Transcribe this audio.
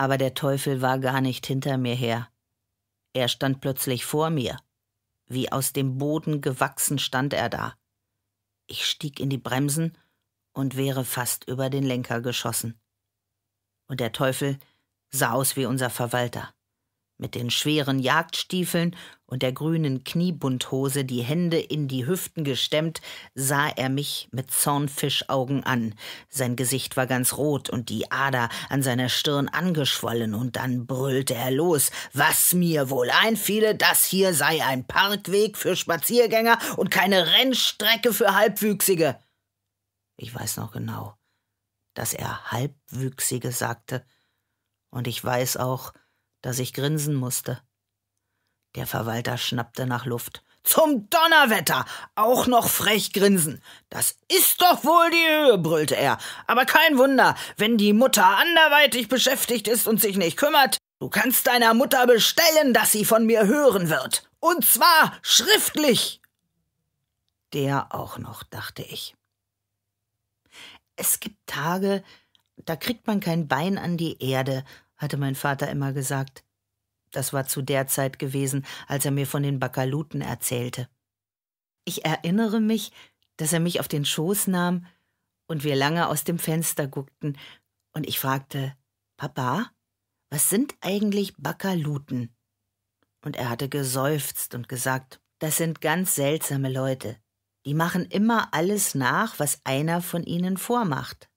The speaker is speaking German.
aber der Teufel war gar nicht hinter mir her. Er stand plötzlich vor mir. Wie aus dem Boden gewachsen stand er da. Ich stieg in die Bremsen und wäre fast über den Lenker geschossen. Und der Teufel sah aus wie unser Verwalter mit den schweren Jagdstiefeln und der grünen Kniebundhose die Hände in die Hüften gestemmt, sah er mich mit Zornfischaugen an. Sein Gesicht war ganz rot und die Ader an seiner Stirn angeschwollen, und dann brüllte er los, was mir wohl einfiele, das hier sei ein Parkweg für Spaziergänger und keine Rennstrecke für Halbwüchsige. Ich weiß noch genau, dass er Halbwüchsige sagte, und ich weiß auch, dass ich grinsen musste. Der Verwalter schnappte nach Luft. Zum Donnerwetter! Auch noch frech grinsen! Das ist doch wohl die Höhe, brüllte er. Aber kein Wunder, wenn die Mutter anderweitig beschäftigt ist und sich nicht kümmert. Du kannst deiner Mutter bestellen, dass sie von mir hören wird. Und zwar schriftlich! Der auch noch, dachte ich. Es gibt Tage, da kriegt man kein Bein an die Erde, hatte mein Vater immer gesagt. Das war zu der Zeit gewesen, als er mir von den Bakaluten erzählte. Ich erinnere mich, dass er mich auf den Schoß nahm und wir lange aus dem Fenster guckten, und ich fragte Papa, was sind eigentlich Bakaluten? Und er hatte geseufzt und gesagt, das sind ganz seltsame Leute. Die machen immer alles nach, was einer von ihnen vormacht.